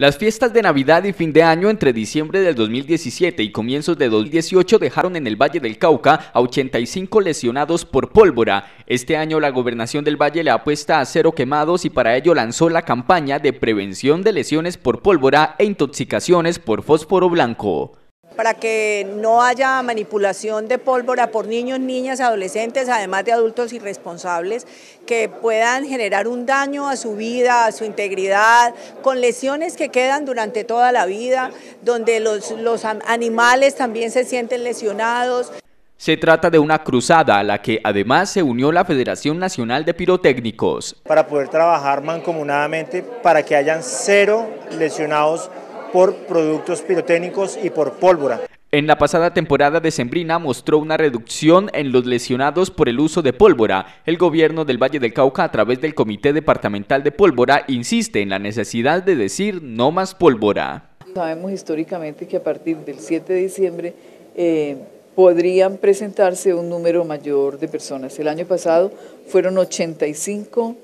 Las fiestas de Navidad y fin de año entre diciembre del 2017 y comienzos de 2018 dejaron en el Valle del Cauca a 85 lesionados por pólvora. Este año la gobernación del Valle le apuesta a cero quemados y para ello lanzó la campaña de prevención de lesiones por pólvora e intoxicaciones por fósforo blanco para que no haya manipulación de pólvora por niños, niñas, adolescentes, además de adultos irresponsables, que puedan generar un daño a su vida, a su integridad, con lesiones que quedan durante toda la vida, donde los, los animales también se sienten lesionados. Se trata de una cruzada a la que además se unió la Federación Nacional de Pirotécnicos. Para poder trabajar mancomunadamente para que hayan cero lesionados por productos pirotécnicos y por pólvora. En la pasada temporada de Sembrina mostró una reducción en los lesionados por el uso de pólvora. El gobierno del Valle del Cauca, a través del Comité Departamental de Pólvora, insiste en la necesidad de decir no más pólvora. Sabemos históricamente que a partir del 7 de diciembre eh, podrían presentarse un número mayor de personas. El año pasado fueron 85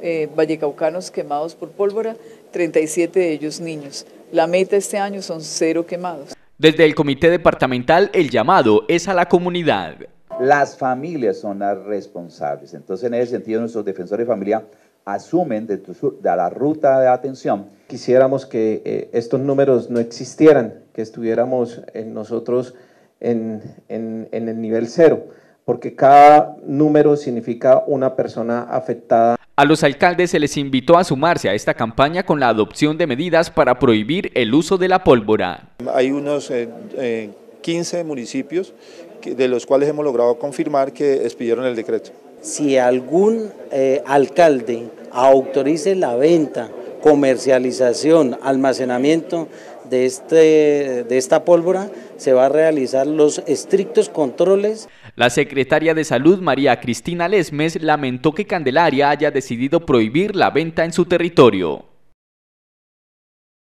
eh, vallecaucanos quemados por pólvora, 37 de ellos niños. La meta este año son cero quemados. Desde el comité departamental, el llamado es a la comunidad. Las familias son las responsables. Entonces, en ese sentido, nuestros defensores de familia asumen de, la ruta de atención. Quisiéramos que eh, estos números no existieran, que estuviéramos nosotros en el nivel cero, porque cada número significa una persona afectada. A los alcaldes se les invitó a sumarse a esta campaña con la adopción de medidas para prohibir el uso de la pólvora. Hay unos 15 eh, eh, municipios de los cuales hemos logrado confirmar que expidieron el decreto. Si algún eh, alcalde autorice la venta comercialización, almacenamiento de, este, de esta pólvora se va a realizar los estrictos controles. La secretaria de Salud, María Cristina Lesmes, lamentó que Candelaria haya decidido prohibir la venta en su territorio.